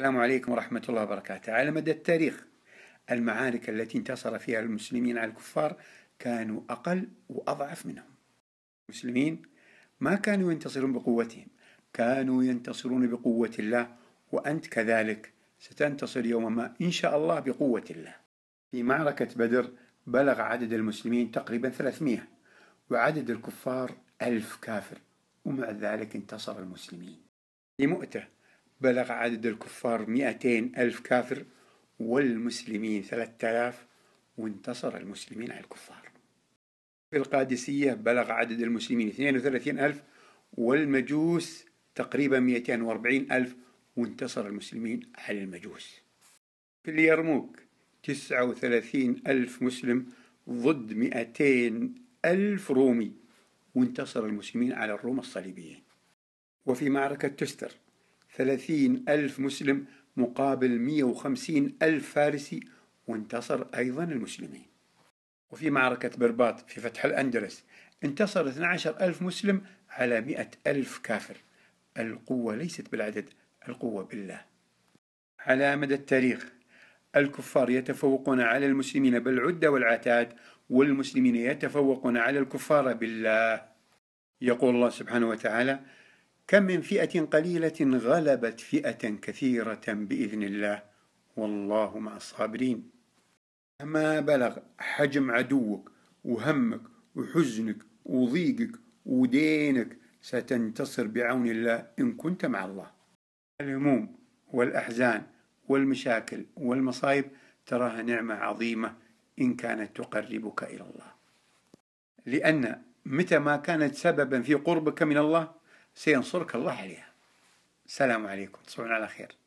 السلام عليكم ورحمة الله وبركاته على مدى التاريخ المعارك التي انتصر فيها المسلمين على الكفار كانوا أقل وأضعف منهم المسلمين ما كانوا ينتصرون بقوتهم كانوا ينتصرون بقوة الله وأنت كذلك ستنتصر يوم ما إن شاء الله بقوة الله في معركة بدر بلغ عدد المسلمين تقريبا 300 وعدد الكفار ألف كافر ومع ذلك انتصر المسلمين لمؤته بلغ عدد الكفار 200 ألف كافر والمسلمين 3000 وانتصر المسلمين على الكفار في القادسية بلغ عدد المسلمين 32 ألف والمجوس تقريبا 240 ألف وانتصر المسلمين على المجوس في اليرموك 39 ألف مسلم ضد 200 ألف رومي وانتصر المسلمين على الروم الصليبيين وفي معركة تستر ثلاثين ألف مسلم مقابل مئة وخمسين ألف فارسي وانتصر أيضا المسلمين وفي معركة برباط في فتح الأندلس انتصر 12 ألف مسلم على 100 ألف كافر القوة ليست بالعدد القوة بالله على مدى التاريخ الكفار يتفوقون على المسلمين بالعدة والعتاد والمسلمين يتفوقون على الكفار بالله يقول الله سبحانه وتعالى كم من فئة قليلة غلبت فئة كثيرة بإذن الله والله مع الصابرين ما بلغ حجم عدوك وهمك وحزنك وضيقك ودينك ستنتصر بعون الله إن كنت مع الله الهموم والأحزان والمشاكل والمصايب تراها نعمة عظيمة إن كانت تقربك إلى الله لأن متى ما كانت سببا في قربك من الله سينصرك الله عليها السلام عليكم تصبحون على خير